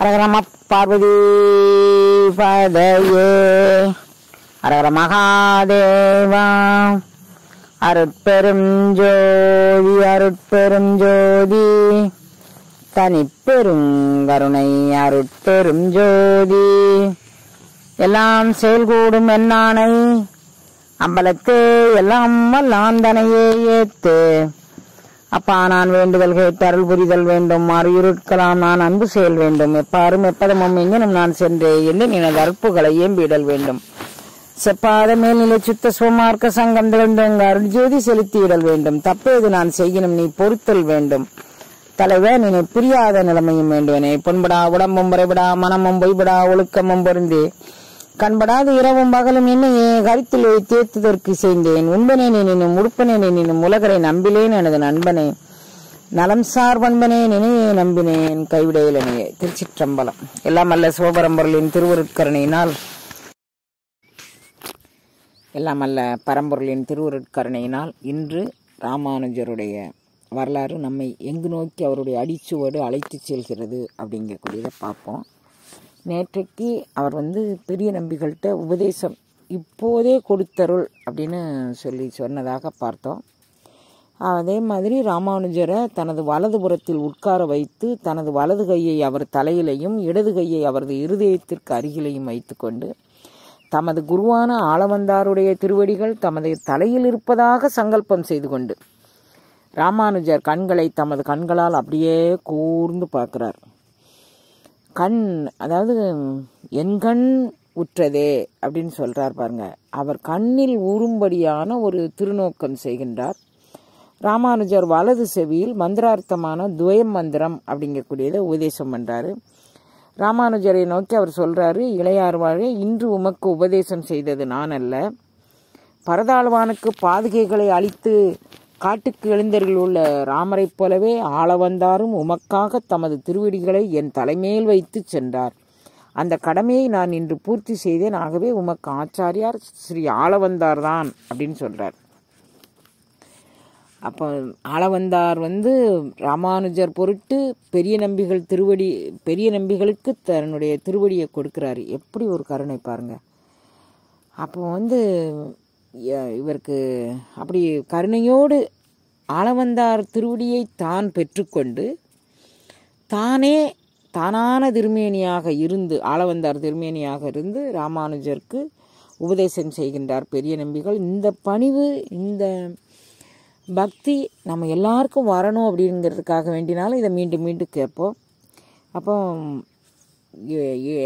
அரகரமா பார்வதி பதையே அரகர மகாதேவா அருட்பெரும் ஜோதி அருட்பெரும் ஜோதி தனிப்பெரும் கருணை அருட்பெரும் ஜோதி எல்லாம் செயல்கூடும் என்னானை அம்பலத்தே எல்லாம் வல்லாந்தனையே ஏத்து அப்பா நான் வேண்டுதல் கேட்டருள் புரிதல் வேண்டும் மாறு நான் அன்பு செயல் வேண்டும் எப்பாரும் எப்பதமும் எங்கனும் நான் சென்றே என்று எனது அற்புகளை ஏம்பிடல் வேண்டும் செப்பாத மேல்நிலை சுத்த சுமார்க்க சங்கம் திரண்டோங்க ஜோதி செலுத்தியிடல் வேண்டும் தப்பேது நான் செய்யணும் நீ பொறுத்தல் வேண்டும் தலைவர் நீ புரியாத நிலைமையும் வேண்டுவனே புண்படா உடம்பும் முறைபடா மனமும் பொய்படா ஒழுக்கமும் பொருந்தே கண்படாத இரவும் பகலும் என்னையே கருத்தில் தேர்த்ததற்கு சேர்ந்தேன் உண்பனே நினைனும் உடுப்பனே நினைனும் உலகரை நம்பிலேன் எனது நண்பனே நலம் சார் பண்பனே நினையே நம்பினேன் கைவிடையிலனையே திருச்சிற்றம்பலம் எல்லாம் அல்ல சிவபரம்பொருளின் திருவருட்கருணையினால் எல்லாம் அல்ல பரம்பொருளின் திருவருட்கருணையினால் இன்று ராமானுஜருடைய வரலாறு நம்மை எங்கு நோக்கி அவருடைய அடிச்சுவடு அழைத்து செல்கிறது அப்படிங்கக்கூடியதை பார்ப்போம் நேற்றைக்கு அவர் வந்து பெரிய நம்பிகள்கிட்ட உபதேசம் இப்போதே கொடுத்தருள் அப்படின்னு சொல்லி சொன்னதாக பார்த்தோம் அதே மாதிரி ராமானுஜரை தனது வலது புறத்தில் உட்கார வைத்து தனது வலது கையை அவர் தலையிலையும் இடது கையை அவரது இருதயத்திற்கு அருகிலையும் வைத்துக்கொண்டு தமது குருவான ஆளவந்தாருடைய திருவடிகள் தமது தலையில் இருப்பதாக சங்கல்பம் செய்து கொண்டு ராமானுஜர் கண்களை தமது கண்களால் அப்படியே கூர்ந்து பார்க்கிறார் கண் அதாவது என் கண் உற்றதே அப்படின்னு சொல்கிறார் பாருங்க அவர் கண்ணில் ஊறும்படியான ஒரு திருநோக்கம் செய்கின்றார் ராமானுஜர் வலது செவியில் மந்திரார்த்தமான துவயம் மந்திரம் அப்படிங்கக்கூடியதை உபதேசம் பண்ணுறாரு ராமானுஜரை நோக்கி அவர் சொல்கிறாரு வாழை இன்று உமக்கு உபதேசம் செய்தது நான் அல்ல பரதாழ்வானுக்கு பாதுகைகளை அளித்து காட்டுக்கு எழுந்தர்கள் உள்ள ராமரைப் போலவே வந்தாரும் உமக்காக தமது திருவடிகளை என் தலைமையில் வைத்து சென்றார் அந்த கடமையை நான் இன்று பூர்த்தி செய்தேன் ஆகவே உமக்கு ஆச்சாரியார் ஸ்ரீ ஆளவந்தார் தான் அப்படின்னு சொல்கிறார் அப்போ ஆளவந்தார் வந்து ராமானுஜர் பொருட்டு பெரிய நம்பிகள் திருவடி பெரிய நம்பிகளுக்கு தன்னுடைய திருவடியை கொடுக்குறாரு எப்படி ஒரு கருணை பாருங்கள் அப்போ வந்து இவருக்கு அப்படி கருணையோடு ஆளவந்தார் திருவடியை தான் பெற்றுக்கொண்டு தானே தானான திருமேனியாக இருந்து ஆளவந்தார் திருமேனியாக இருந்து ராமானுஜருக்கு உபதேசம் செய்கின்றார் பெரிய நம்பிகள் இந்த பணிவு இந்த பக்தி நம்ம எல்லாருக்கும் வரணும் அப்படிங்கிறதுக்காக வேண்டினாலும் இதை மீண்டும் மீண்டும் கேட்போம் அப்போ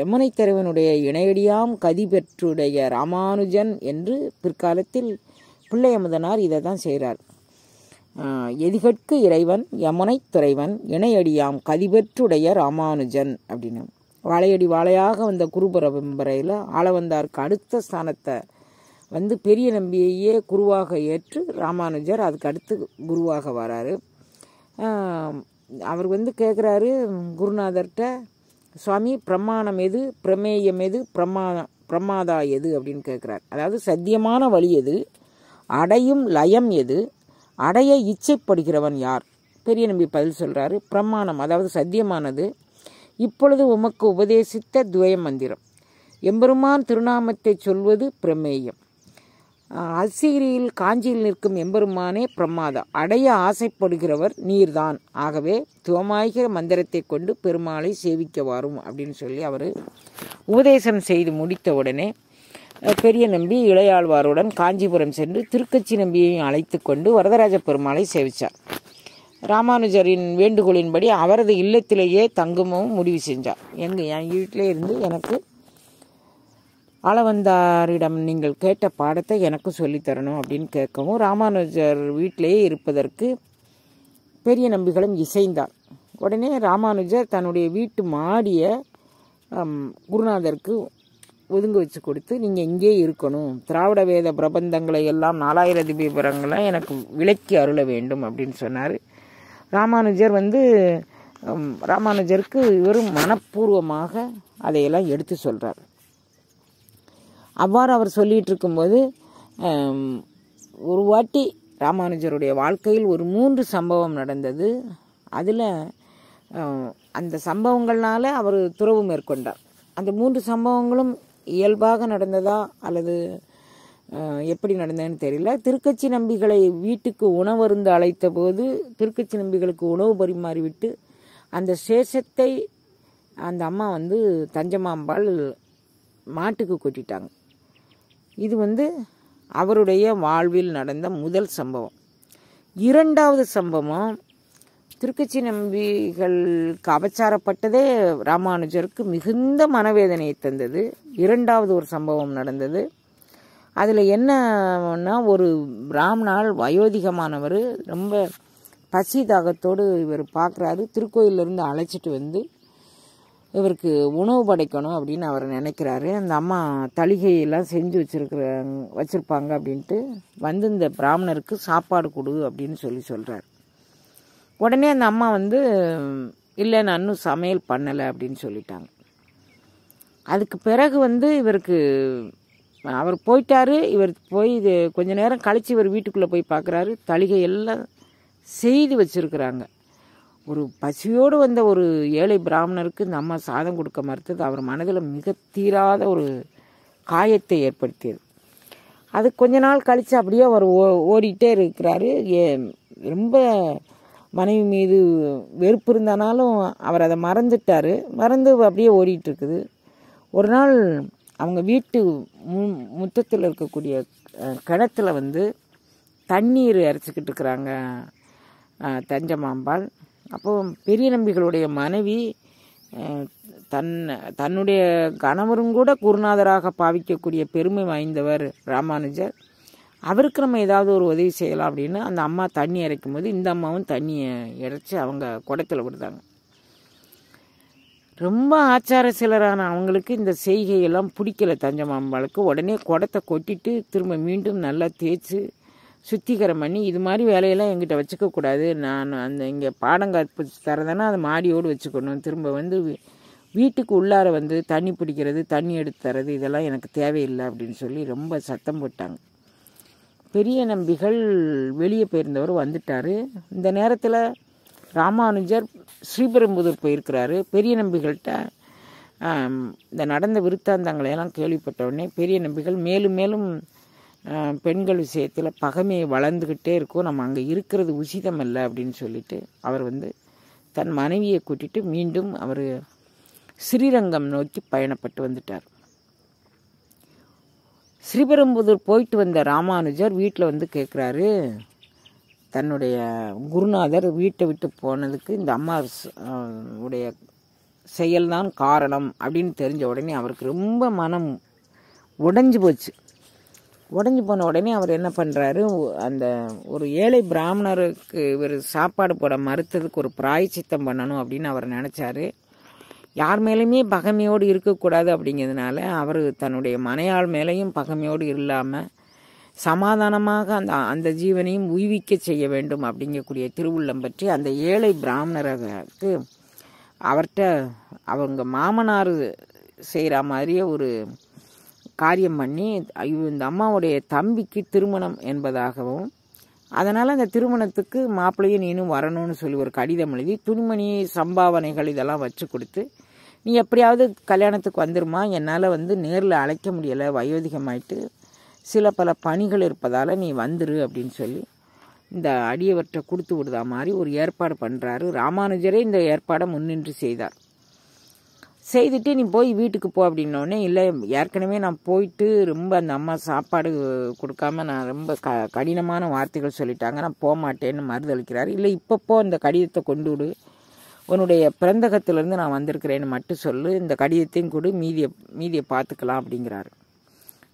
யமுனைத்தரைவனுடைய இணையடியாம் கதி பெற்றுடைய ராமானுஜன் என்று பிற்காலத்தில் பிள்ளையமுதனார் இதை தான் செய்கிறார் எதிகட்கு இறைவன் துறைவன் இணையடியாம் கதிபெற்றுடைய ராமானுஜன் அப்படின்னு வாழையடி வாழையாக வந்த குருபரம்பரையில் ஆளவந்தாருக்கு அடுத்த ஸ்தானத்தை வந்து பெரிய நம்பியையே குருவாக ஏற்று ராமானுஜர் அதுக்கு அடுத்து குருவாக வராரு அவர் வந்து கேட்குறாரு குருநாதர்கிட்ட சுவாமி பிரமாணம் எது பிரமேயம் எது பிரமாணம் பிரமாதா எது அப்படின்னு கேட்குறார் அதாவது சத்தியமான வழி எது அடையும் லயம் எது அடைய இச்சைப்படுகிறவன் யார் பெரிய நம்பி பதில் சொல்கிறாரு பிரமாணம் அதாவது சத்தியமானது இப்பொழுது உமக்கு உபதேசித்த துவய மந்திரம் எம்பெருமான் திருநாமத்தை சொல்வது பிரமேயம் அசிரியில் காஞ்சியில் நிற்கும் எம்பெருமானே பிரமாதம் அடைய ஆசைப்படுகிறவர் நீர்தான் ஆகவே துவமாகிய மந்திரத்தை கொண்டு பெருமாளை சேவிக்க வரும் அப்படின்னு சொல்லி அவர் உபதேசம் செய்து முடித்த உடனே பெரிய நம்பி இளையாழ்வாருடன் காஞ்சிபுரம் சென்று திருக்கச்சி நம்பியையும் அழைத்து கொண்டு வரதராஜ பெருமாளை சேவித்தார் ராமானுஜரின் வேண்டுகோளின்படி அவரது இல்லத்திலேயே தங்கமும் முடிவு செஞ்சார் எங்கள் என் வீட்டிலே இருந்து எனக்கு அளவந்தாரிடம் நீங்கள் கேட்ட பாடத்தை எனக்கு சொல்லித்தரணும் அப்படின்னு கேட்கவும் ராமானுஜர் வீட்டிலேயே இருப்பதற்கு பெரிய நம்பிகளும் இசைந்தார் உடனே ராமானுஜர் தன்னுடைய வீட்டு மாடியை குருநாதருக்கு ஒதுங்க வச்சு கொடுத்து நீங்கள் இங்கே இருக்கணும் திராவிட வேத பிரபந்தங்களை எல்லாம் நாலாயிர திபீபரங்களை எனக்கு விலக்கி அருள வேண்டும் அப்படின்னு சொன்னார் ராமானுஜர் வந்து ராமானுஜருக்கு இவரும் மனப்பூர்வமாக அதையெல்லாம் எடுத்து சொல்கிறார் அவ்வாறு அவர் சொல்லிகிட்டு இருக்கும்போது ஒரு வாட்டி ராமானுஜருடைய வாழ்க்கையில் ஒரு மூன்று சம்பவம் நடந்தது அதில் அந்த சம்பவங்கள்னால அவர் துறவு மேற்கொண்டார் அந்த மூன்று சம்பவங்களும் இயல்பாக நடந்ததா அல்லது எப்படி நடந்ததுன்னு தெரியல திருக்கட்சி நம்பிகளை வீட்டுக்கு உணவருந்து அழைத்த போது திருக்கட்சி நம்பிகளுக்கு உணவு பரிமாறிவிட்டு அந்த சேஷத்தை அந்த அம்மா வந்து தஞ்சமாம்பாள் மாட்டுக்கு கொட்டிட்டாங்க இது வந்து அவருடைய வாழ்வில் நடந்த முதல் சம்பவம் இரண்டாவது சம்பவம் திருக்கச்சி நம்பிகளுக்கு அபச்சாரப்பட்டதே ராமானுஜருக்கு மிகுந்த மனவேதனையை தந்தது இரண்டாவது ஒரு சம்பவம் நடந்தது அதில் என்னன்னா ஒரு பிராமணால் வயோதிகமானவர் ரொம்ப பசி தாகத்தோடு இவர் பார்க்குறாரு திருக்கோயிலேருந்து அழைச்சிட்டு வந்து இவருக்கு உணவு படைக்கணும் அப்படின்னு அவர் நினைக்கிறாரு அந்த அம்மா தளிகையெல்லாம் செஞ்சு வச்சுருக்கிற வச்சுருப்பாங்க அப்படின்ட்டு வந்து இந்த பிராமணருக்கு சாப்பாடு கொடு அப்படின்னு சொல்லி சொல்கிறார் உடனே அந்த அம்மா வந்து இல்லை நான் இன்னும் சமையல் பண்ணலை அப்படின்னு சொல்லிட்டாங்க அதுக்கு பிறகு வந்து இவருக்கு அவர் போயிட்டாரு இவர் போய் இது கொஞ்ச நேரம் கழித்து இவர் வீட்டுக்குள்ளே போய் பார்க்குறாரு தளிகையெல்லாம் செய்து வச்சுருக்குறாங்க ஒரு பசியோடு வந்த ஒரு ஏழை பிராமணருக்கு நம்ம சாதம் கொடுக்க மறுத்தது அவர் மனதில் மிக தீராத ஒரு காயத்தை ஏற்படுத்தியது அது கொஞ்ச நாள் கழித்து அப்படியே அவர் ஓ ஓடிட்டே இருக்கிறாரு ரொம்ப மனைவி மீது வெறுப்பு இருந்தனாலும் அவர் அதை மறந்துட்டார் மறந்து அப்படியே ஓடிட்டுருக்குது இருக்குது ஒரு நாள் அவங்க வீட்டு மு முத்தத்தில் இருக்கக்கூடிய கிணத்துல வந்து தண்ணீர் இறச்சிக்கிட்டு இருக்கிறாங்க தஞ்சமாம்பாள் அப்போ பெரிய நம்பிகளுடைய மனைவி தன் தன்னுடைய கணவரும் கூட குருநாதராக பாவிக்கக்கூடிய பெருமை வாய்ந்தவர் ராமானுஜர் அவருக்கு நம்ம ஏதாவது ஒரு உதவி செய்யலாம் அப்படின்னு அந்த அம்மா தண்ணி இறைக்கும் போது இந்த அம்மாவும் தண்ணியை இறைச்சி அவங்க குடத்தில் விடுதாங்க ரொம்ப ஆச்சார சிலரான அவங்களுக்கு இந்த செய்கையெல்லாம் பிடிக்கல தஞ்சமாம்பாளுக்கு உடனே குடத்தை கொட்டிட்டு திரும்ப மீண்டும் நல்லா தேய்ச்சி சுத்திகரம் பண்ணி இது மாதிரி வேலையெல்லாம் எங்கிட்ட வச்சுக்கக்கூடாது நான் அந்த இங்கே பாடம் கற்பிச்சு தரதானே அதை மாடியோடு வச்சுக்கணும் திரும்ப வந்து வீட்டுக்கு உள்ளார வந்து தண்ணி பிடிக்கிறது தண்ணி எடுத்து தரது இதெல்லாம் எனக்கு தேவையில்லை அப்படின்னு சொல்லி ரொம்ப சத்தம் போட்டாங்க பெரிய நம்பிகள் வெளியே போயிருந்தவர் வந்துட்டார் இந்த நேரத்தில் ராமானுஜர் ஸ்ரீபெரும்புதூர் போயிருக்கிறாரு பெரிய நம்பிகள்கிட்ட இந்த நடந்த விருத்தாந்தங்களையெல்லாம் கேள்விப்பட்ட உடனே பெரிய நம்பிகள் மேலும் மேலும் பெண்கள் விஷயத்தில் பகைமையை வளர்ந்துக்கிட்டே இருக்கும் நம்ம அங்கே இருக்கிறது உசிதம் இல்லை அப்படின்னு சொல்லிட்டு அவர் வந்து தன் மனைவியை கூட்டிட்டு மீண்டும் அவர் ஸ்ரீரங்கம் நோக்கி பயணப்பட்டு வந்துட்டார் ஸ்ரீபெரும்புதூர் போயிட்டு வந்த ராமானுஜர் வீட்டில் வந்து கேட்குறாரு தன்னுடைய குருநாதர் வீட்டை விட்டு போனதுக்கு இந்த அம்மா உடைய செயல்தான் காரணம் அப்படின்னு தெரிஞ்ச உடனே அவருக்கு ரொம்ப மனம் உடைஞ்சு போச்சு உடஞ்சி போன உடனே அவர் என்ன பண்ணுறாரு அந்த ஒரு ஏழை பிராமணருக்கு இவர் சாப்பாடு போட மறுத்ததுக்கு ஒரு பிராயச்சித்தம் பண்ணணும் அப்படின்னு அவர் நினச்சாரு யார் மேலேயுமே பகமையோடு இருக்கக்கூடாது அப்படிங்கிறதுனால அவர் தன்னுடைய மனையாள் மேலேயும் பகமையோடு இல்லாமல் சமாதானமாக அந்த அந்த ஜீவனையும் உய்விக்க செய்ய வேண்டும் அப்படிங்கக்கூடிய திருவுள்ளம் பற்றி அந்த ஏழை பிராமணருக்கு அவர்கிட்ட அவங்க மாமனார் செய்கிற மாதிரியே ஒரு காரியம் பண்ணி இந்த அம்மாவுடைய தம்பிக்கு திருமணம் என்பதாகவும் அதனால் அந்த திருமணத்துக்கு மாப்பிள்ளையும் நீனும் வரணும்னு சொல்லி ஒரு கடிதம் எழுதி துணிமணி சம்பாவனைகள் இதெல்லாம் வச்சு கொடுத்து நீ எப்படியாவது கல்யாணத்துக்கு வந்துருமா என்னால் வந்து நேரில் அழைக்க முடியலை வயோதிகமாயிட்டு சில பல பணிகள் இருப்பதால் நீ வந்துரு அப்படின்னு சொல்லி இந்த அடியவற்றை கொடுத்து விடுதா மாதிரி ஒரு ஏற்பாடு பண்ணுறாரு ராமானுஜரே இந்த ஏற்பாடை முன்னின்று செய்தார் செய்துட்டு நீ போய் வீட்டுக்கு போ அப்படின்னோடனே இல்லை ஏற்கனவே நான் போயிட்டு ரொம்ப அந்த அம்மா சாப்பாடு கொடுக்காம நான் ரொம்ப க கடினமான வார்த்தைகள் சொல்லிட்டாங்க நான் போக மாட்டேன்னு மறுதளிக்கிறார் இல்லை இப்பப்போ அந்த கடிதத்தை கொண்டு விடு உன்னுடைய பிறந்தகத்திலேருந்து நான் வந்திருக்கிறேன்னு மட்டும் சொல்லு இந்த கடிதத்தையும் கொடு மீதியை மீதியை பார்த்துக்கலாம் அப்படிங்கிறாரு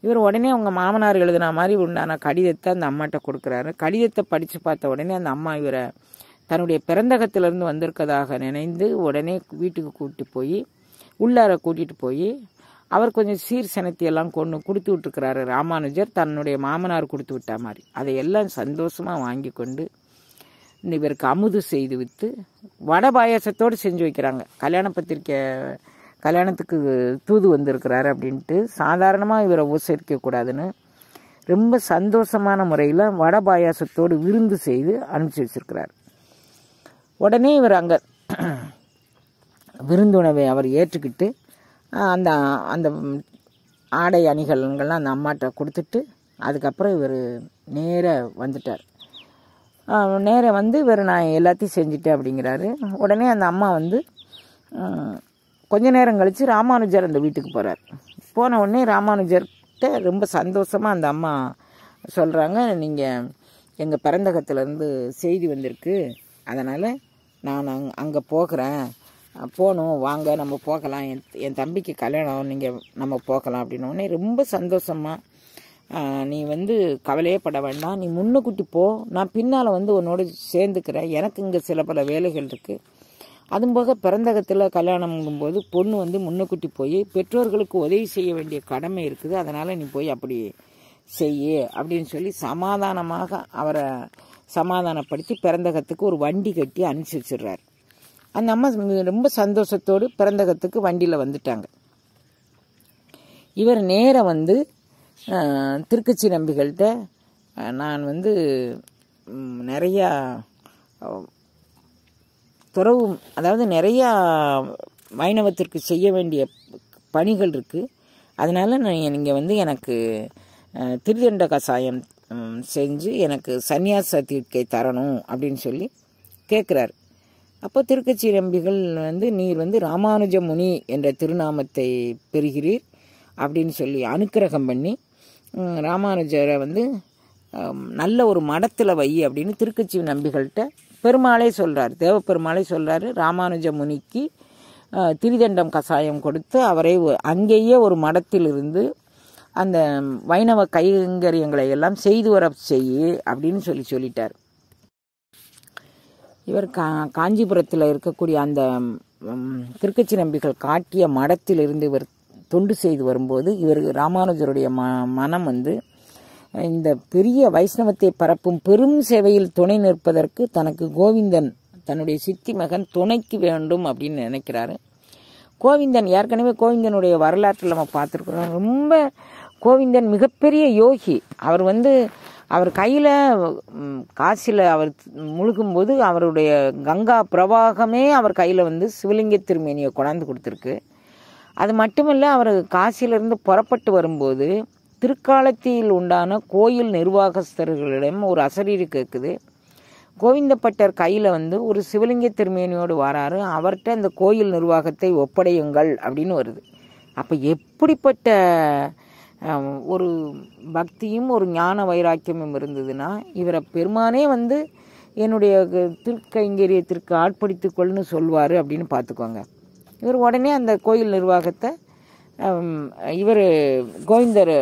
இவர் உடனே அவங்க மாமனார் எழுதுன மாதிரி உண்டான கடிதத்தை அந்த அம்மாட்ட கொடுக்குறாரு கடிதத்தை படித்து பார்த்த உடனே அந்த அம்மா இவரை தன்னுடைய பிறந்தகத்திலிருந்து வந்திருக்கதாக நினைந்து உடனே வீட்டுக்கு கூப்பிட்டு போய் உள்ளார கூட்டிகிட்டு போய் அவர் கொஞ்சம் சீர் சனத்தியெல்லாம் கொண்டு கொடுத்து விட்டுருக்கிறாரு ராமானுஜர் தன்னுடைய மாமனார் கொடுத்து விட்டா மாதிரி அதையெல்லாம் சந்தோஷமாக வாங்கி கொண்டு இவருக்கு அமுது செய்து விற்று வடை பாயசத்தோடு செஞ்சு வைக்கிறாங்க கல்யாண பத்திரிக்கை கல்யாணத்துக்கு தூது வந்திருக்கிறாரு அப்படின்ட்டு சாதாரணமாக இவரை உபசரிக்கக்கூடாதுன்னு ரொம்ப சந்தோஷமான முறையில் வடை பாயாசத்தோடு விருந்து செய்து அனுப்பிச்சி வச்சுருக்கிறார் உடனே இவர் அங்கே விருந்துணவை அவர் ஏற்றுக்கிட்டு அந்த அந்த ஆடை அணிகலன்கள்லாம் அந்த அம்மாட்ட கொடுத்துட்டு அதுக்கப்புறம் இவர் நேர வந்துட்டார் நேர வந்து இவர் நான் எல்லாத்தையும் செஞ்சுட்டேன் அப்படிங்கிறாரு உடனே அந்த அம்மா வந்து கொஞ்ச நேரம் கழித்து ராமானுஜர் அந்த வீட்டுக்கு போகிறார் போன உடனே ராமானுஜர்கிட்ட ரொம்ப சந்தோஷமாக அந்த அம்மா சொல்கிறாங்க நீங்கள் எங்கள் பிறந்தகத்துலேருந்து செய்தி வந்திருக்கு அதனால் நான் அங் அங்கே போகிறேன் போகணும் வாங்க நம்ம போகலாம் என் என் தம்பிக்கு கல்யாணம் நீங்கள் நம்ம போகலாம் அப்படின்னோடனே ரொம்ப சந்தோஷமாக நீ வந்து கவலையே பட வேண்டாம் நீ முன்னுக்குட்டி போ நான் பின்னால் வந்து உன்னோடு சேர்ந்துக்கிறேன் எனக்கு இங்கே சில பல வேலைகள் இருக்குது அதுவும் போக பிறந்தகத்தில் கல்யாணம்ங்கும்போது பொண்ணு வந்து முன்னுக்குட்டி போய் பெற்றோர்களுக்கு உதவி செய்ய வேண்டிய கடமை இருக்குது அதனால் நீ போய் அப்படி செய்ய அப்படின்னு சொல்லி சமாதானமாக அவரை சமாதானப்படுத்தி பிறந்தகத்துக்கு ஒரு வண்டி கட்டி அனுப்பிச்சி வச்சிடுறாரு அந்த அம்மா ரொம்ப சந்தோஷத்தோடு பிறந்தகத்துக்கு வண்டியில் வந்துட்டாங்க இவர் நேரம் வந்து திருக்கச்சி நம்பிகள்கிட்ட நான் வந்து நிறையா துறவு அதாவது நிறையா வைணவத்திற்கு செய்ய வேண்டிய பணிகள் இருக்குது அதனால் நான் நீங்கள் வந்து எனக்கு திருதண்ட கஷாயம் செஞ்சு எனக்கு சன்னியாச தீர்க்கை தரணும் அப்படின்னு சொல்லி கேட்குறாரு அப்போ திருக்கச்சி நம்பிகள் வந்து நீர் வந்து ராமானுஜ முனி என்ற திருநாமத்தை பெறுகிறீர் அப்படின்னு சொல்லி அனுக்கிரகம் பண்ணி ராமானுஜரை வந்து நல்ல ஒரு மடத்தில் வை அப்படின்னு திருக்கச்சி நம்பிகள்கிட்ட பெருமாளே சொல்கிறார் தேவப்பெருமாளே சொல்கிறாரு ராமானுஜ முனிக்கு திரிதண்டம் கஷாயம் கொடுத்து அவரை அங்கேயே ஒரு மடத்தில் இருந்து அந்த வைணவ கைங்கரியங்களை எல்லாம் செய்து வர செய்யு அப்படின்னு சொல்லி சொல்லிட்டார் இவர் கா காஞ்சிபுரத்தில் இருக்கக்கூடிய அந்த திருக்கச்சி நம்பிகள் காட்டிய மடத்தில் இருந்து இவர் தொண்டு செய்து வரும்போது இவர் ராமானுஜருடைய ம மனம் வந்து இந்த பெரிய வைஷ்ணவத்தை பரப்பும் பெரும் சேவையில் துணை நிற்பதற்கு தனக்கு கோவிந்தன் தன்னுடைய சித்தி மகன் துணைக்கு வேண்டும் அப்படின்னு நினைக்கிறாரு கோவிந்தன் ஏற்கனவே கோவிந்தனுடைய வரலாற்றில் நம்ம பார்த்துருக்குறோம் ரொம்ப கோவிந்தன் மிகப்பெரிய யோகி அவர் வந்து அவர் கையில் காசியில் அவர் முழுகும்போது அவருடைய கங்கா பிரவாகமே அவர் கையில் வந்து சிவலிங்க திருமேனியை கொண்டாந்து கொடுத்துருக்கு அது மட்டுமல்ல அவர் காசியிலிருந்து புறப்பட்டு வரும்போது திருக்காலத்தில் உண்டான கோயில் நிர்வாகஸ்தர்களிடம் ஒரு அசரீடு கேட்குது கோவிந்தப்பட்டர் கையில் வந்து ஒரு சிவலிங்க திருமேனியோடு வராரு அவர்கிட்ட அந்த கோயில் நிர்வாகத்தை ஒப்படையுங்கள் அப்படின்னு வருது அப்போ எப்படிப்பட்ட ஒரு பக்தியும் ஒரு ஞான வைராக்கியமும் இருந்ததுன்னா இவரை பெருமானே வந்து என்னுடைய திருக்கைங்கரியத்திற்கு ஆட்படுத்தி கொள்ளுன்னு சொல்வார் அப்படின்னு பார்த்துக்கோங்க இவர் உடனே அந்த கோயில் நிர்வாகத்தை இவர் கோவிந்தர்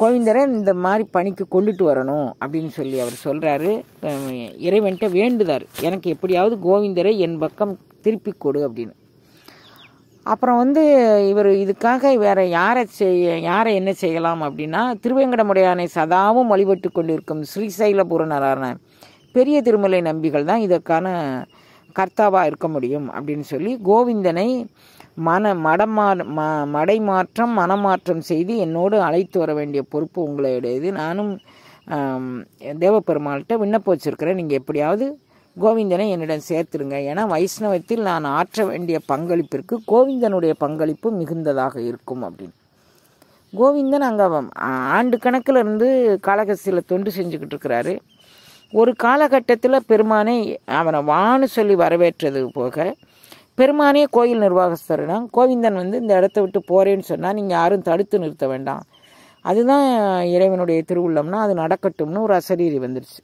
கோவிந்தரை இந்த மாதிரி பணிக்கு கொண்டுட்டு வரணும் அப்படின்னு சொல்லி அவர் சொல்கிறாரு இறைவன்கிட்ட வேண்டுதார் எனக்கு எப்படியாவது கோவிந்தரை என் பக்கம் திருப்பி கொடு அப்படின்னு அப்புறம் வந்து இவர் இதுக்காக வேறு யாரை செய்ய யாரை என்ன செய்யலாம் அப்படின்னா திருவேங்கடமுடையானை சதாவும் வழிபட்டு கொண்டிருக்கும் ஸ்ரீசைலபூரணரான பெரிய திருமலை நம்பிகள் தான் இதற்கான கர்த்தாவாக இருக்க முடியும் அப்படின்னு சொல்லி கோவிந்தனை மன மடமா ம மடைமாற்றம் மனமாற்றம் செய்து என்னோடு அழைத்து வர வேண்டிய பொறுப்பு உங்களுடையது நானும் தேவப்பெருமாள்கிட்ட விண்ணப்ப வச்சுருக்கிறேன் நீங்கள் எப்படியாவது கோவிந்தனை என்னிடம் சேர்த்துருங்க ஏன்னா வைஷ்ணவத்தில் நான் ஆற்ற வேண்டிய பங்களிப்பிற்கு கோவிந்தனுடைய பங்களிப்பு மிகுந்ததாக இருக்கும் அப்படின்னு கோவிந்தன் அங்கே ஆண்டு கணக்கில் இருந்து காலகசியில் தொண்டு செஞ்சுக்கிட்டு இருக்கிறாரு ஒரு காலகட்டத்தில் பெருமானை அவனை வான்னு சொல்லி வரவேற்றது போக பெருமானே கோயில் நிர்வாகஸ்தருனா கோவிந்தன் வந்து இந்த இடத்த விட்டு போகிறேன்னு சொன்னால் நீங்கள் யாரும் தடுத்து நிறுத்த வேண்டாம் அதுதான் இறைவனுடைய திருவுள்ளம்னா அது நடக்கட்டும்னு ஒரு அசரீரி வந்துடுச்சு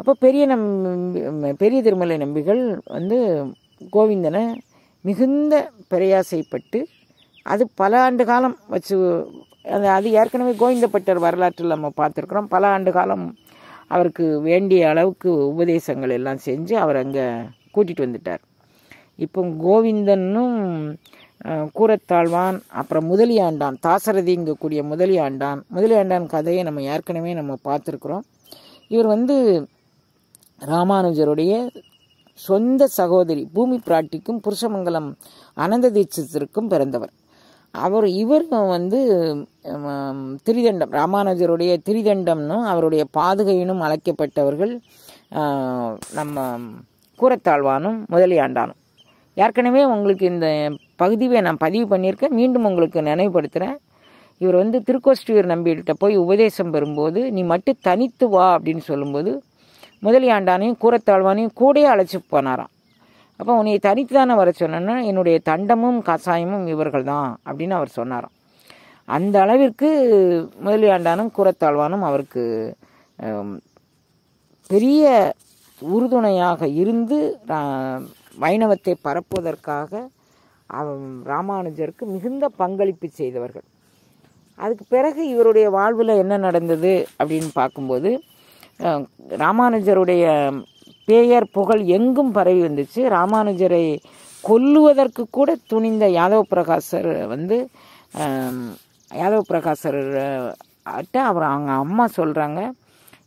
அப்போ பெரிய நம் பெரிய திருமலை நம்பிகள் வந்து கோவிந்தனை மிகுந்த பிரயாசைப்பட்டு அது பல ஆண்டு காலம் வச்சு அது அது ஏற்கனவே கோவிந்தப்பட்டர் வரலாற்றில் நம்ம பார்த்துருக்குறோம் பல ஆண்டு காலம் அவருக்கு வேண்டிய அளவுக்கு உபதேசங்கள் எல்லாம் செஞ்சு அவர் அங்கே கூட்டிகிட்டு வந்துட்டார் இப்போ கோவிந்தனும் கூரத்தாழ்வான் அப்புறம் முதலியாண்டான் தாசரதிங்கக்கூடிய முதலியாண்டான் முதலியாண்டான் கதையை நம்ம ஏற்கனவே நம்ம பார்த்துருக்குறோம் இவர் வந்து ராமானுஜருடைய சொந்த சகோதரி பூமி பிராட்டிக்கும் புருஷமங்கலம் அனந்த தீட்சத்திற்கும் பிறந்தவர் அவர் இவரும் வந்து திரிதண்டம் ராமானுஜருடைய திரிதண்டம்னும் அவருடைய பாதுகையினும் அழைக்கப்பட்டவர்கள் நம்ம கூரத்தாழ்வானும் முதலியாண்டானும் ஏற்கனவே உங்களுக்கு இந்த பகுதியை நான் பதிவு பண்ணியிருக்கேன் மீண்டும் உங்களுக்கு நினைவுபடுத்துகிறேன் இவர் வந்து திருக்கோஷ்டியூர் நம்பிகிட்ட போய் உபதேசம் பெறும்போது நீ மட்டும் தனித்து வா அப்படின்னு சொல்லும்போது முதலியாண்டானையும் கூரத்தாழ்வானையும் கூடயே அழைச்சி போனாராம் அப்போ உன்னை தனித்து தானே வர சொன்னேன்னா என்னுடைய தண்டமும் கசாயமும் இவர்கள் தான் அப்படின்னு அவர் சொன்னாராம் அந்த அளவிற்கு முதலியாண்டானும் கூரத்தாழ்வானும் அவருக்கு பெரிய உறுதுணையாக இருந்து வைணவத்தை பரப்புவதற்காக ராமானுஜருக்கு மிகுந்த பங்களிப்பு செய்தவர்கள் அதுக்கு பிறகு இவருடைய வாழ்வில் என்ன நடந்தது அப்படின்னு பார்க்கும்போது ராமானுஜருடைய பேயர் புகழ் எங்கும் பரவி வந்துச்சு ராமானுஜரை கொல்லுவதற்கு கூட துணிந்த யாதவ பிரகாசர் வந்து யாதவ பிரகாசர் ஆட்ட அவர் அவங்க அம்மா சொல்கிறாங்க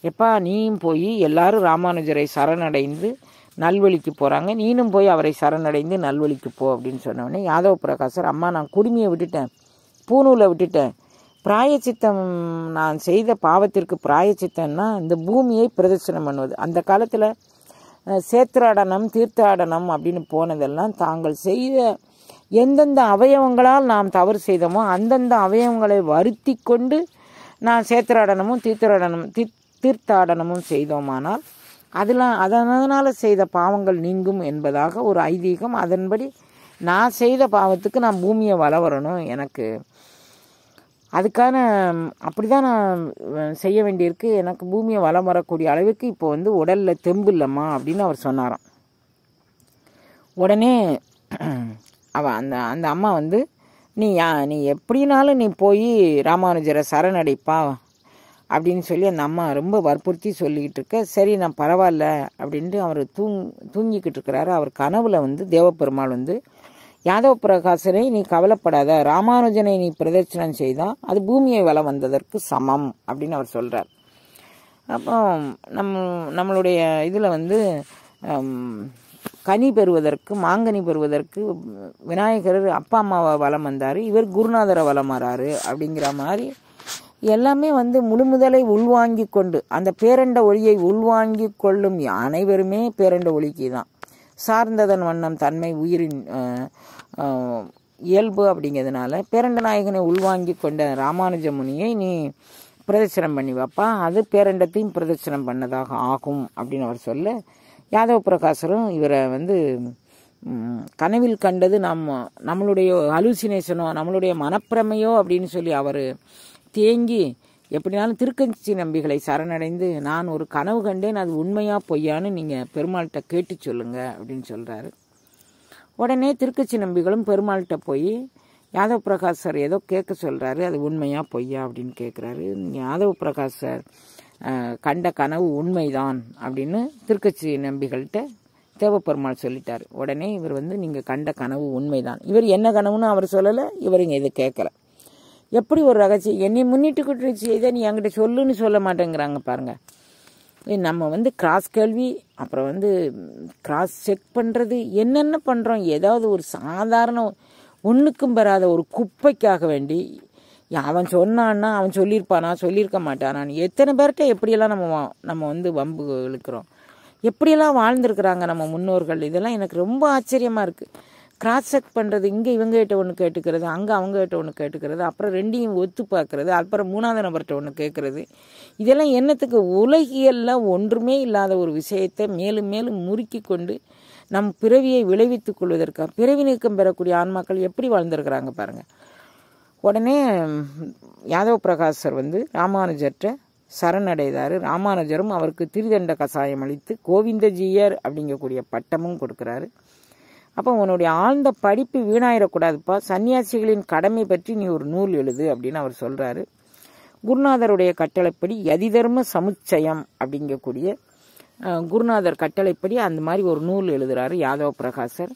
எப்பா நீயும் போய் எல்லாரும் ராமானுஜரை சரணடைந்து நல்வழிக்கு போகிறாங்க நீனும் போய் அவரை சரணடைந்து நல்வழிக்கு போ அப்படின்னு சொன்னோடனே யாதவ பிரகாசர் அம்மா நான் குடுமையை விட்டுட்டேன் பூணூலை விட்டுட்டேன் பிராயச்சித்தம் நான் செய்த பாவத்திற்கு பிராயச்சித்தம்னா இந்த பூமியை பிரதட்சணம் பண்ணுவது அந்த காலத்தில் சேத்திராடனம் தீர்த்தாடனம் அப்படின்னு போனதெல்லாம் தாங்கள் செய்த எந்தெந்த அவயவங்களால் நாம் தவறு செய்தோமோ அந்தந்த அவயவங்களை வருத்தி கொண்டு நான் சேத்திராடனமும் தீர்த்தாடனமும் தீ தீர்த்தாடனமும் செய்தோமானால் அதெல்லாம் அதனால் செய்த பாவங்கள் நீங்கும் என்பதாக ஒரு ஐதீகம் அதன்படி நான் செய்த பாவத்துக்கு நான் பூமியை வளவரணும் எனக்கு அதுக்கான அப்படி தான் நான் செய்ய வேண்டியிருக்கு எனக்கு பூமியை வளம் வரக்கூடிய அளவுக்கு இப்போ வந்து உடலில் தெம்பு இல்லைம்மா அப்படின்னு அவர் சொன்னாராம் உடனே அவ அந்த அந்த அம்மா வந்து நீ யா நீ எப்படினாலும் நீ போய் ராமானுஜரை சரணடைப்பா அப்படின்னு சொல்லி அந்த அம்மா ரொம்ப வற்புறுத்தி சொல்லிக்கிட்டு இருக்க சரி நான் பரவாயில்ல அப்படின்ட்டு அவர் தூங் தூங்கிக்கிட்டு இருக்கிறாரு அவர் கனவில் வந்து தேவப்பெருமாள் வந்து யாதவ பிரகாசரை நீ கவலைப்படாத ராமானுஜனை நீ பிரதட்சணம் செய்தால் அது பூமியை வளம் வந்ததற்கு சமம் அப்படின்னு அவர் சொல்கிறார் அப்போ நம் நம்மளுடைய இதில் வந்து கனி பெறுவதற்கு மாங்கனி பெறுவதற்கு விநாயகர் அப்பா அம்மாவை வளம் வந்தார் இவர் குருநாதரை வளம் வராரு அப்படிங்கிற மாதிரி எல்லாமே வந்து முழுமுதலை உள்வாங்கி கொண்டு அந்த பேரண்ட ஒளியை உள்வாங்கி கொள்ளும் அனைவருமே பேரண்ட ஒளிக்கு தான் சார்ந்ததன் வண்ணம் தன்மை உயிரின் இயல்பு அப்படிங்கிறதுனால பேரண்ட நாயகனை உள்வாங்கி கொண்ட ராமானுஜ முனியை நீ பிரதட்சணம் பண்ணி வைப்பா அது பேரண்டத்தையும் பிரதட்சணம் பண்ணதாக ஆகும் அப்படின்னு அவர் சொல்ல யாதவ பிரகாசரும் இவரை வந்து கனவில் கண்டது நம்ம நம்மளுடைய அலுசினேஷனோ நம்மளுடைய மனப்பிரமையோ அப்படின்னு சொல்லி அவர் தேங்கி எப்படினாலும் திருக்கஞ்சி நம்பிகளை சரணடைந்து நான் ஒரு கனவு கண்டேன் அது உண்மையாக பொய்யான்னு நீங்கள் பெருமாள்கிட்ட கேட்டு சொல்லுங்க அப்படின்னு சொல்கிறாரு உடனே திருக்கச்சி நம்பிகளும் பெருமாள்கிட்ட போய் யாதவ் பிரகாஷ் சார் ஏதோ கேட்க சொல்கிறாரு அது உண்மையா பொய்யா அப்படின்னு கேட்குறாரு யாதவ் பிரகாஷ் சார் கண்ட கனவு உண்மைதான் அப்படின்னு திருக்கச்சி நம்பிகள்கிட்ட தேவப்பெருமாள் சொல்லிட்டார் உடனே இவர் வந்து நீங்கள் கண்ட கனவு உண்மைதான் இவர் என்ன கனவுன்னு அவர் சொல்லலை இவர் இங்கே இது கேட்கல எப்படி ஒரு ரகசியம் என்னை முன்னிட்டு செய்த நீ என்கிட்ட சொல்லுன்னு சொல்ல மாட்டேங்கிறாங்க பாருங்கள் நம்ம வந்து கிராஸ் கேள்வி அப்புறம் வந்து கிராஸ் செக் பண்ணுறது என்னென்ன பண்ணுறோம் ஏதாவது ஒரு சாதாரண ஒன்றுக்கும் பெறாத ஒரு குப்பைக்காக வேண்டி அவன் சொன்னான்னா அவன் சொல்லியிருப்பானா சொல்லியிருக்க மாட்டானான்னு எத்தனை பேர்கிட்ட எப்படியெல்லாம் நம்ம நம்ம வந்து வம்பு இழுக்கிறோம் எப்படியெல்லாம் வாழ்ந்துருக்குறாங்க நம்ம முன்னோர்கள் இதெல்லாம் எனக்கு ரொம்ப ஆச்சரியமாக இருக்குது கிராஸ் செக் பண்ணுறது இங்கே இவங்ககிட்ட ஒன்று கேட்டுக்கிறது அங்கே அவங்க கிட்ட ஒன்று கேட்டுக்கிறது அப்புறம் ரெண்டையும் ஒத்து பார்க்குறது அப்புறம் மூணாவது நபர்கிட்ட ஒன்று கேட்குறது இதெல்லாம் என்னத்துக்கு உலகியலில் ஒன்றுமே இல்லாத ஒரு விஷயத்தை மேலும் மேலும் முறுக்கி கொண்டு நம் பிறவியை விளைவித்துக் கொள்வதற்காக பிறவி நீக்கம் பெறக்கூடிய ஆன்மாக்கள் எப்படி வாழ்ந்திருக்கிறாங்க பாருங்கள் உடனே யாதவ பிரகாசர் வந்து ராமானுஜர்கிட்ட சரணடைதார் ராமானுஜரும் அவருக்கு திருதண்ட கசாயம் அளித்து கோவிந்தஜியர் அப்படிங்கக்கூடிய பட்டமும் கொடுக்குறாரு அப்போ உன்னுடைய ஆழ்ந்த படிப்பு வீணாயிடக்கூடாதுப்பா சன்னியாசிகளின் கடமை பற்றி நீ ஒரு நூல் எழுது அப்படின்னு அவர் சொல்கிறாரு குருநாதருடைய கட்டளைப்படி யதிதர்ம சமுச்சயம் அப்படிங்கக்கூடிய குருநாதர் கட்டளைப்படி அந்த மாதிரி ஒரு நூல் எழுதுகிறாரு யாதவ பிரகாசர்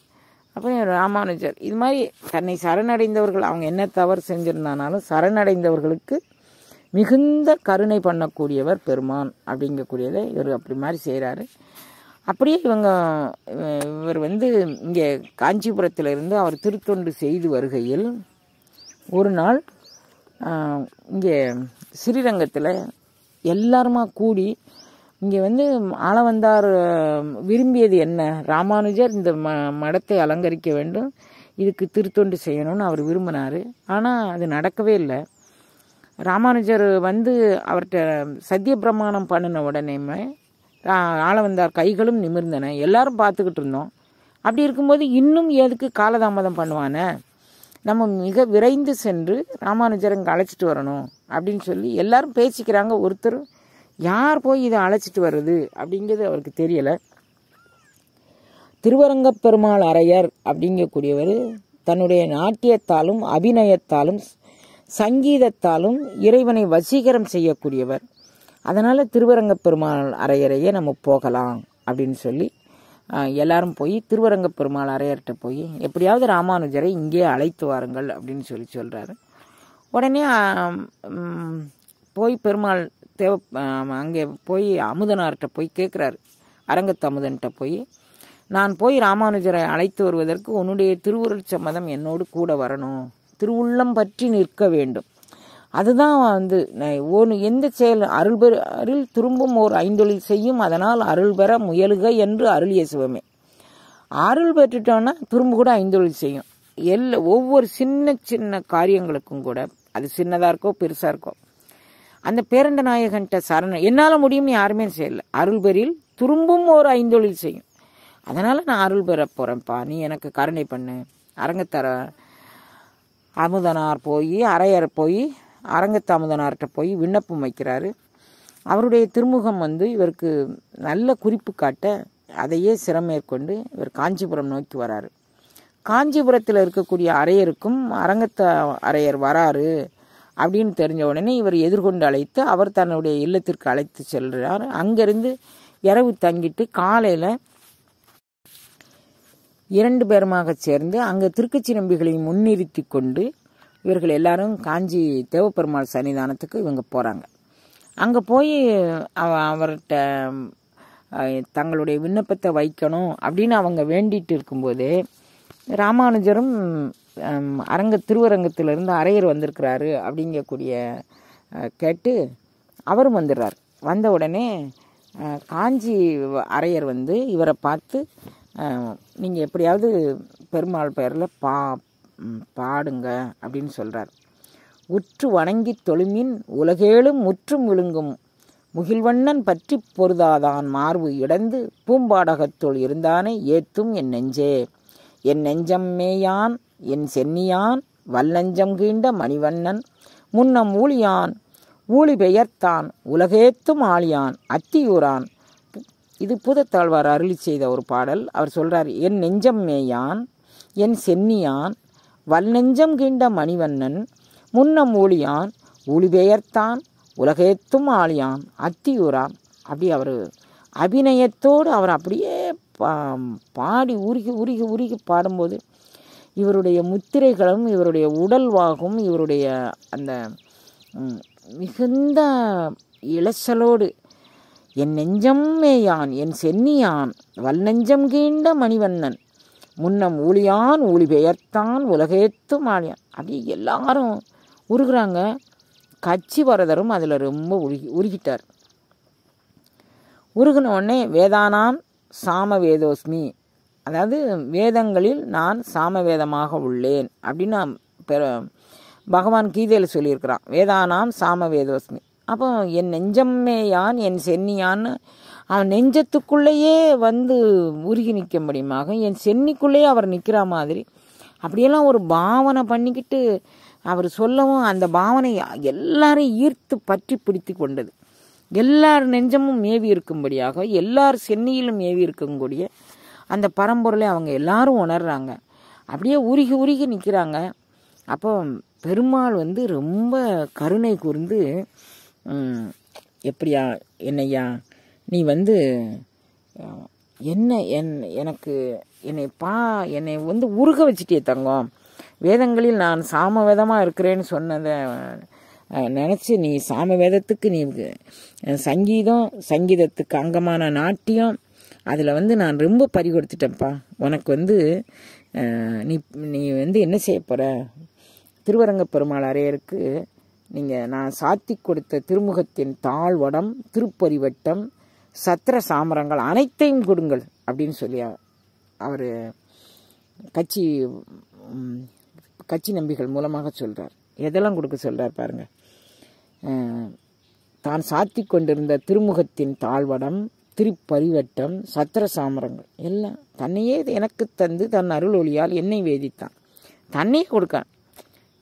அப்புறம் ராமானுஜர் இது மாதிரி தன்னை சரணடைந்தவர்கள் அவங்க என்ன தவறு செஞ்சிருந்தானாலும் சரணடைந்தவர்களுக்கு மிகுந்த கருணை பண்ணக்கூடியவர் பெருமான் அப்படிங்கக்கூடியதை இவர் அப்படி மாதிரி செய்கிறாரு அப்படியே இவங்க இவர் வந்து இங்கே காஞ்சிபுரத்திலிருந்து அவர் திருத்தொண்டு செய்து வருகையில் ஒரு நாள் இங்கே ஸ்ரீரங்கத்தில் எல்லாருமா கூடி இங்கே வந்து ஆளவந்தார் விரும்பியது என்ன ராமானுஜர் இந்த ம மடத்தை அலங்கரிக்க வேண்டும் இதுக்கு திருத்தொண்டு செய்யணும்னு அவர் விரும்பினார் ஆனால் அது நடக்கவே இல்லை ராமானுஜர் வந்து அவர்கிட்ட சத்திய பிரமாணம் பண்ணின உடனேமே ஆள வந்தார் கைகளும் நிமிர்ந்தன எல்லாரும் பார்த்துக்கிட்டு இருந்தோம் அப்படி இருக்கும்போது இன்னும் எதுக்கு காலதாமதம் பண்ணுவான நம்ம மிக விரைந்து சென்று ராமானுஜர் இங்கே அழைச்சிட்டு வரணும் அப்படின்னு சொல்லி எல்லாரும் பேசிக்கிறாங்க ஒருத்தர் யார் போய் இதை அழைச்சிட்டு வர்றது அப்படிங்கிறது அவருக்கு தெரியலை திருவரங்க பெருமாள் அரையர் அப்படிங்கக்கூடியவர் தன்னுடைய நாட்டியத்தாலும் அபிநயத்தாலும் சங்கீதத்தாலும் இறைவனை வசீகரம் செய்யக்கூடியவர் அதனால் திருவரங்கப்பெருமாள் பெருமாள் அரையறையே நம்ம போகலாம் அப்படின்னு சொல்லி எல்லாரும் போய் திருவரங்க பெருமாள் அரையர்கிட்ட போய் எப்படியாவது ராமானுஜரை இங்கே அழைத்து வாருங்கள் அப்படின்னு சொல்லி சொல்கிறாரு உடனே போய் பெருமாள் தேவ அங்கே போய் அமுதனார்கிட்ட போய் கேட்குறாரு அரங்கத்து அமுதன்கிட்ட போய் நான் போய் ராமானுஜரை அழைத்து வருவதற்கு உன்னுடைய திருவுருட்ச மதம் என்னோடு கூட வரணும் திருவுள்ளம் பற்றி நிற்க வேண்டும் அதுதான் வந்து ஒன்று எந்த செயல் அருள் பெற அருள் திரும்பும் ஓர் ஐந்தொழில் செய்யும் அதனால் அருள் பெற முயலுக என்று அருள் சிவமே அருள் பெற்றுட்டோன்னா திரும்ப கூட ஐந்தொழில் செய்யும் எல்லா ஒவ்வொரு சின்ன சின்ன காரியங்களுக்கும் கூட அது சின்னதாக இருக்கோ பெருசாக இருக்கோ அந்த பேரண்ட நாயகன்ட்ட சரணம் என்னால் முடியும்னு யாருமே செய்யலை அருள் பெறில் திரும்பும் ஒரு ஐந்தொழில் செய்யும் அதனால் நான் அருள் பெற போகிறேன்ப்பா நீ எனக்கு கருணை பண்ணு அரங்கத்தர அமுதனார் போய் அரையர் போய் அரங்கத்தாமதனார்கிட்ட போய் விண்ணப்பம் வைக்கிறாரு அவருடைய திருமுகம் வந்து இவருக்கு நல்ல குறிப்பு காட்ட அதையே மேற்கொண்டு இவர் காஞ்சிபுரம் நோக்கி வராரு காஞ்சிபுரத்தில் இருக்கக்கூடிய அரையருக்கும் அரங்கத்த அரையர் வராரு அப்படின்னு தெரிஞ்ச உடனே இவர் எதிர்கொண்டு அழைத்து அவர் தன்னுடைய இல்லத்திற்கு அழைத்து செல்கிறார் அங்கிருந்து இரவு தங்கிட்டு காலையில் இரண்டு பேருமாக சேர்ந்து அங்கே திருக்கச்சி நம்பிகளை முன்னிறுத்தி கொண்டு இவர்கள் எல்லாரும் காஞ்சி தேவப்பெருமாள் சன்னிதானத்துக்கு இவங்க போகிறாங்க அங்கே போய் அவ அவர்கிட்ட தங்களுடைய விண்ணப்பத்தை வைக்கணும் அப்படின்னு அவங்க வேண்டிட்டு இருக்கும்போது ராமானுஜரும் அரங்க திருவரங்கத்திலிருந்து அரையர் வந்திருக்கிறாரு அப்படிங்கக்கூடிய கேட்டு அவரும் வந்துடுறார் வந்த உடனே காஞ்சி அரையர் வந்து இவரை பார்த்து நீங்கள் எப்படியாவது பெருமாள் பெயரில் பா பாடுங்க அப்படின்னு சொல்கிறார் உற்று வணங்கி தொழுமின் உலகேழும் முற்றும் விழுங்கும் முகில்வண்ணன் பற்றி பொருதாதான் மார்பு இடந்து பூம்பாடகத்துள் இருந்தானே ஏத்தும் என் நெஞ்சே என் நெஞ்சம் மேயான் என் சென்னியான் வல்லஞ்சம் கீண்ட மணிவண்ணன் முன்னம் ஊழியான் ஊழி பெயர்த்தான் உலகேத்தும் ஆழியான் அத்தியூரான் இது புதத்தாழ்வார் அருளி செய்த ஒரு பாடல் அவர் சொல்கிறார் என் நெஞ்சம் மேயான் என் சென்னியான் வல்நெஞ்சம் கீண்ட மணிவண்ணன் முன்னம் ஊழியான் ஊழிபெயர்த்தான் உலகேத்தும் ஆழியான் அத்தியூரான் அப்படி அவர் அபிநயத்தோடு அவர் அப்படியே பா பாடி உருகி உருகி உருகி பாடும்போது இவருடைய முத்திரைகளும் இவருடைய உடல்வாகும் இவருடைய அந்த மிகுந்த இளைச்சலோடு என் நெஞ்சம் மேயான் என் சென்னியான் வல்நெஞ்சம் கீண்ட மணிவண்ணன் முன்னம் ஊழியான் ஊழி பெயர்த்தான் உலகேத்து மாளியான் அப்படி எல்லாரும் உருகிறாங்க கட்சி வரதரும் அதில் ரொம்ப உருகி உருகிட்டார் உருகின உடனே வேதானாம் சாம வேதோஸ்மி அதாவது வேதங்களில் நான் சாம வேதமாக உள்ளேன் அப்படின்னு பெற பகவான் கீதையில் சொல்லியிருக்கிறான் வேதானாம் சாம வேதோஸ்மி அப்போ என் நெஞ்சம்மேயான் என் சென்னியான்னு அவன் நெஞ்சத்துக்குள்ளேயே வந்து உருகி நிற்க முடியுமாக என் சென்னிக்குள்ளேயே அவர் நிற்கிற மாதிரி அப்படியெல்லாம் ஒரு பாவனை பண்ணிக்கிட்டு அவர் சொல்லவும் அந்த பாவனை எல்லாரையும் ஈர்த்து பற்றி பிடித்து கொண்டது எல்லார் நெஞ்சமும் ஏவி இருக்கும்படியாக எல்லார் சென்னையிலும் ஏவி இருக்கக்கூடிய அந்த பரம்பொருளை அவங்க எல்லாரும் உணர்றாங்க அப்படியே உருகி உருகி நிற்கிறாங்க அப்போ பெருமாள் வந்து ரொம்ப கருணை கூர்ந்து எப்படியா என்னையா நீ வந்து என்ன என் எனக்கு என்னை பா என்னை வந்து உருக வச்சுட்டே தங்கம் வேதங்களில் நான் சாம வேதமாக இருக்கிறேன்னு சொன்னதை நினச்சி நீ சாம வேதத்துக்கு நீ சங்கீதம் சங்கீதத்துக்கு அங்கமான நாட்டியம் அதில் வந்து நான் ரொம்ப பறிகொடுத்துட்டேன்ப்பா உனக்கு வந்து நீ நீ வந்து என்ன செய்ய போகிற திருவரங்க பெருமாள் அறையருக்கு நீங்கள் நான் சாத்தி கொடுத்த திருமுகத்தின் தாழ்வடம் திருப்பறிவட்டம் சத்திர சாமரங்கள் அனைத்தையும் கொடுங்கள் அப்படின்னு சொல்லி அவர் கட்சி கட்சி நம்பிகள் மூலமாக சொல்கிறார் எதெல்லாம் கொடுக்க சொல்கிறார் பாருங்கள் தான் சாத்தி கொண்டிருந்த திருமுகத்தின் தாழ்வடம் திருப்பரிவட்டம் சத்திர சாமரங்கள் எல்லாம் தன்னையே எனக்கு தந்து தன் அருள் ஒளியால் என்னை வேதித்தான் தன்னையே கொடுக்க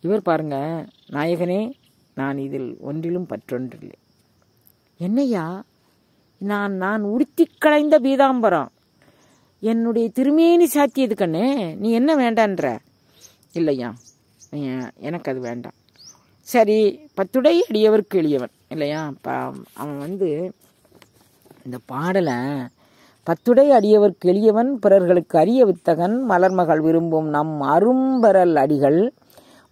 இவர் பாருங்க நாயகனே நான் இதில் ஒன்றிலும் பற்றொன்றில்லை என்னையா நான் நான் உடுத்தி களைந்த பீதாம்பரம் என்னுடைய திருமேனி சாத்தியது கண்ணு நீ என்ன வேண்டான்ற இல்லையா எனக்கு அது வேண்டாம் சரி பத்துடை அடியவருக்கு எளியவன் இல்லையா அவன் வந்து இந்த பாடலை பத்துடை அடியவருக்கு எளியவன் பிறர்களுக்கு அரிய வித்தகன் மலர்மகள் விரும்பும் நம் அரும்பரல் அடிகள்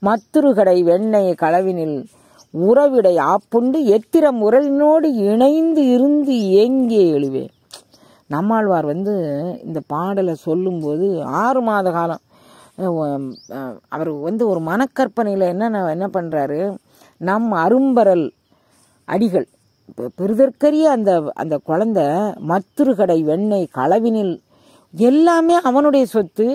மத்துருகடை வெண்ணெய் களவினில் உறவிடை ஆப்புண்டு எத்திர உரலினோடு இணைந்து இருந்து ஏங்கிய எழுவேன் நம்மாழ்வார் வந்து இந்த பாடலை சொல்லும்போது ஆறு மாத காலம் அவர் வந்து ஒரு மனக்கற்பனையில் என்ன என்ன பண்ணுறாரு நம் அரும்பரல் அடிகள் இப்போ பெருதற்கரிய அந்த அந்த குழந்த மத்துருகடை கடை வெண்ணெய் களவினில் எல்லாமே அவனுடைய சொத்து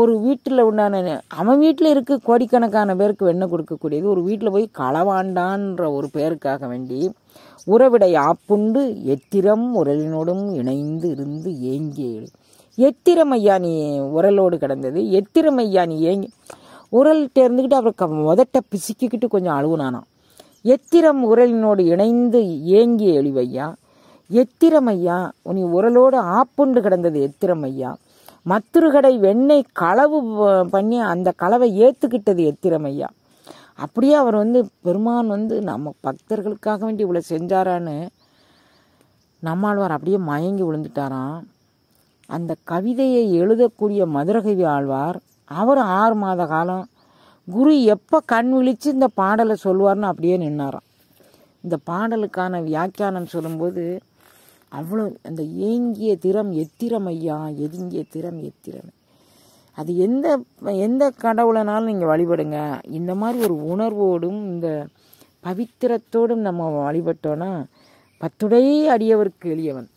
ஒரு வீட்டில் உண்டான அவன் வீட்டில் இருக்க கோடிக்கணக்கான பேருக்கு வெண்ணெய் கொடுக்கக்கூடியது ஒரு வீட்டில் போய் களவாண்டான்ற ஒரு பெயருக்காக வேண்டி உறவிடை ஆப்புண்டு எத்திரம் உரலினோடும் இணைந்து இருந்து ஏங்கிய எத்திரமையா நீ உரலோடு கிடந்தது எத்திரமையா நீ ஏங்கி உரல் இருந்துக்கிட்டு அப்புறம் முதட்ட பிசுக்கிக்கிட்டு கொஞ்சம் அழுவுனானான் எத்திரம் உரலினோடு இணைந்து ஏங்கிய எழிவையா எத்திரமையா உனி உரலோடு ஆப்புண்டு கிடந்தது எத்திரமையா மத்துரு கடை வெண்ணெய் களவு பண்ணி அந்த கலவை ஏற்றுக்கிட்டது எத்திரமையா அப்படியே அவர் வந்து பெருமான் வந்து நம்ம பக்தர்களுக்காக வேண்டி இவ்வளோ செஞ்சாரான்னு நம்மாழ்வார் அப்படியே மயங்கி விழுந்துட்டாராம் அந்த கவிதையை எழுதக்கூடிய மதுரகவி ஆழ்வார் அவர் ஆறு மாத காலம் குரு எப்போ கண் விழித்து இந்த பாடலை சொல்வார்னு அப்படியே நின்னாராம் இந்த பாடலுக்கான வியாக்கியானம் சொல்லும்போது அவ்வளோ அந்த ஏங்கிய திறம் எத்திரம் ஐயா எதுங்கிய திறம் எத்திரம் அது எந்த எந்த கடவுளனாலும் நீங்கள் வழிபடுங்க இந்த மாதிரி ஒரு உணர்வோடும் இந்த பவித்திரத்தோடும் நம்ம வழிபட்டோன்னா பத்துடை அடியவருக்கு எளியவன்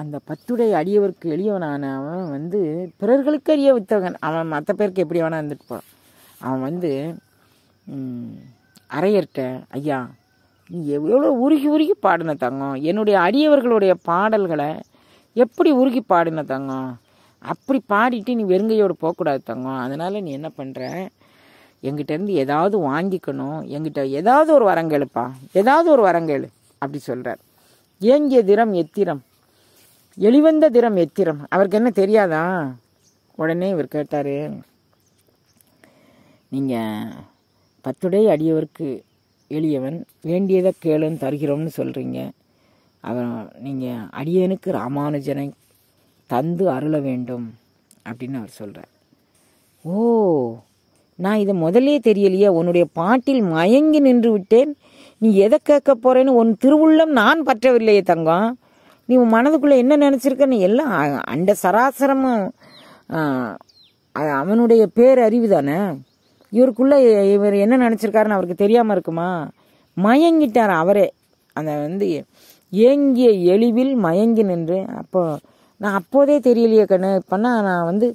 அந்த பத்துடை அடியவருக்கு எளியவனான அவன் வந்து பிறர்களுக்கு அறிய வித்தவன் அவன் மற்ற பேருக்கு எப்படி வேணால் இருந்துட்டு போகிறான் அவன் வந்து அறையர்கிட்ட ஐயா எவ்வளோ உருகி உருகி பாடின தங்கம் என்னுடைய அடியவர்களுடைய பாடல்களை எப்படி உருகி பாடின தங்கம் அப்படி பாடிட்டு நீ வெறுங்கையோடு போகக்கூடாது தங்கம் அதனால் நீ என்ன பண்ணுற எங்கிட்டேருந்து ஏதாவது வாங்கிக்கணும் எங்கிட்ட ஏதாவது ஒரு வரங்கெழுப்பா ஏதாவது ஒரு வரங்கெழு அப்படி சொல்கிறார் ஏங்கிய திறம் எத்திரம் எளிவந்த திறம் எத்திரம் அவருக்கு என்ன தெரியாதா உடனே இவர் கேட்டார் நீங்கள் பத்துடைய அடியவருக்கு எளியவன் வேண்டியதை கேளுன்னு தருகிறோம்னு சொல்கிறீங்க அவன் நீங்கள் அடியனுக்கு ராமானுஜனை தந்து அருள வேண்டும் அப்படின்னு அவர் சொல்கிறார் ஓ நான் இதை முதலே தெரியலையே உன்னுடைய பாட்டில் மயங்கி நின்று விட்டேன் நீ எதை கேட்க போகிறேன்னு உன் திருவுள்ளம் நான் பற்றவில்லையே தங்கம் நீ உன் மனதுக்குள்ளே என்ன நினச்சிருக்கன்னு எல்லாம் அண்ட சராசரமும் அவனுடைய பேர் அறிவு தானே இவருக்குள்ளே இவர் என்ன நினச்சிருக்காருன்னு அவருக்கு தெரியாமல் இருக்குமா மயங்கிட்டார் அவரே அந்த வந்து ஏங்கிய எளிவில் மயங்கி நின்று அப்போ நான் அப்போதே தெரியலையே கண்ணு இப்போனா நான் வந்து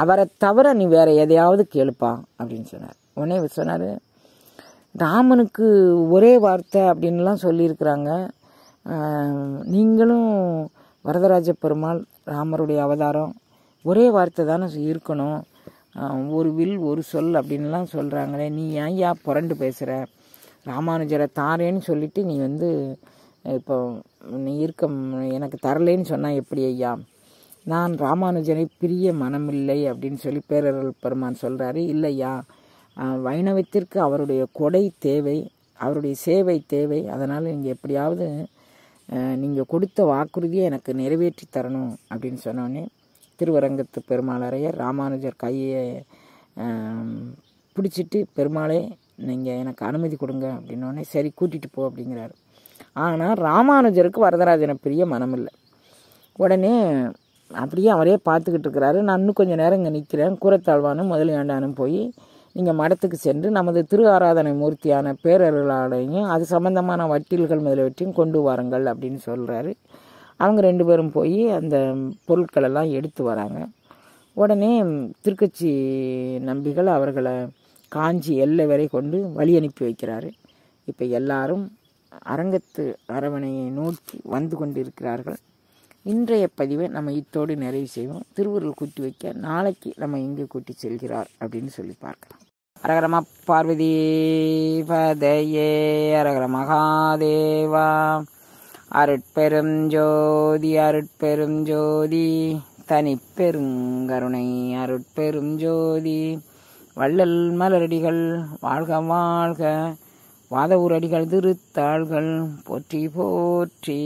அவரை தவிர நீ வேறு எதையாவது கேளுப்பா அப்படின்னு சொன்னார் உடனே சொன்னார் ராமனுக்கு ஒரே வார்த்தை அப்படின்லாம் சொல்லியிருக்கிறாங்க நீங்களும் வரதராஜ பெருமாள் ராமருடைய அவதாரம் ஒரே வார்த்தை தானே இருக்கணும் ஒரு வில் ஒரு சொல் அப்படின்லாம் சொல்கிறாங்களே நீ ஏன் புரண்டு பேசுகிற ராமானுஜரை தாரேன்னு சொல்லிவிட்டு நீ வந்து இப்போ நீ இருக்க எனக்கு தரலேன்னு சொன்னால் எப்படி ஐயா நான் ராமானுஜனை பிரிய மனமில்லை அப்படின்னு சொல்லி பேரரல் பெருமான் சொல்கிறாரு இல்லையா வைணவத்திற்கு அவருடைய கொடை தேவை அவருடைய சேவை தேவை அதனால் நீங்கள் எப்படியாவது நீங்கள் கொடுத்த வாக்குறுதியை எனக்கு நிறைவேற்றி தரணும் அப்படின்னு சொன்னோடனே திருவரங்கத்து பெருமாளரைய ராமானுஜர் கையை பிடிச்சிட்டு பெருமாளே நீங்கள் எனக்கு அனுமதி கொடுங்க அப்படின்னோடனே சரி கூட்டிகிட்டு போ அப்படிங்கிறாரு ஆனால் ராமானுஜருக்கு வரதராஜனை பிரிய மனம் இல்லை உடனே அப்படியே அவரே பார்த்துக்கிட்டு இருக்கிறாரு நான் இன்னும் கொஞ்சம் நேரம் இங்கே நிற்கிறேன் கூரத்தாழ்வானும் முதலியாண்டானும் போய் நீங்கள் மடத்துக்கு சென்று நமது திரு ஆராதனை மூர்த்தியான பேரர்களாலையும் அது சம்பந்தமான வட்டில்கள் முதலியவற்றையும் கொண்டு வாருங்கள் அப்படின்னு சொல்கிறாரு அவங்க ரெண்டு பேரும் போய் அந்த பொருட்களெல்லாம் எடுத்து வராங்க உடனே திருக்கட்சி நம்பிகள் அவர்களை காஞ்சி எல்லை வரை கொண்டு வழி அனுப்பி வைக்கிறாரு இப்போ எல்லாரும் அரங்கத்து அரவணையை நோக்கி வந்து கொண்டிருக்கிறார்கள் இன்றைய பதிவை நம்ம இத்தோடு நிறைவு செய்வோம் திருவுருள் கூட்டி வைக்க நாளைக்கு நம்ம இங்கே கூட்டி செல்கிறார் அப்படின்னு சொல்லி பார்க்கலாம் அரகரமா பார்வதி பதையே அரகர மகாதேவா அருட்பெரும் ஜோதி அருட்பெரும் ஜோதி தனிப்பெருங்கருணை அருட்பெரும் ஜோதி வள்ளல் மலரடிகள் வாழ்க வாழ்க வாத ஊரடிகள் திருத்தாள்கள் போற்றி போற்றி